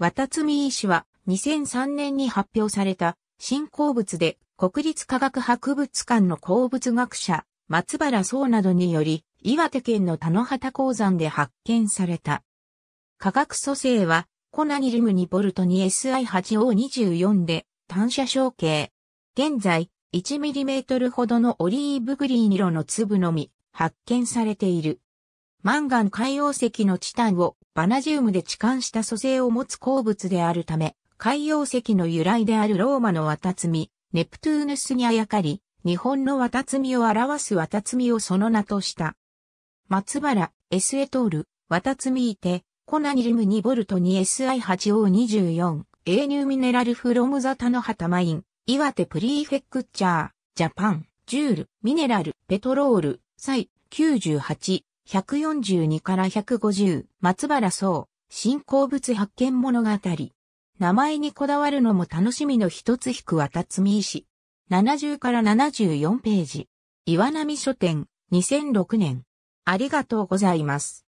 渡積医師は2003年に発表された新鉱物で国立科学博物館の鉱物学者松原総などにより岩手県の田野畑鉱山で発見された。化学組成はコナニルム2ボルトに SI8O24 で単車小径。現在1トルほどのオリーブグリーン色の粒のみ発見されている。マンガン海洋石のチタンをバナジウムで置換した組成を持つ鉱物であるため、海洋石の由来であるローマのつみ、ネプトゥーヌスにあやかり、日本のつみを表すつみをその名とした。松原、エスエトール、つみいて、コナニルム2ボルト 2SI8O24、ューミネラルフロムザタノハタマイン、岩手プリーフェクチャー、ジャパン、ジュール、ミネラル、ペトロール、サイ、98、142から150、松原総、新鉱物発見物語。名前にこだわるのも楽しみの一つ引くは辰巳石。70から74ページ。岩波書店、2006年。ありがとうございます。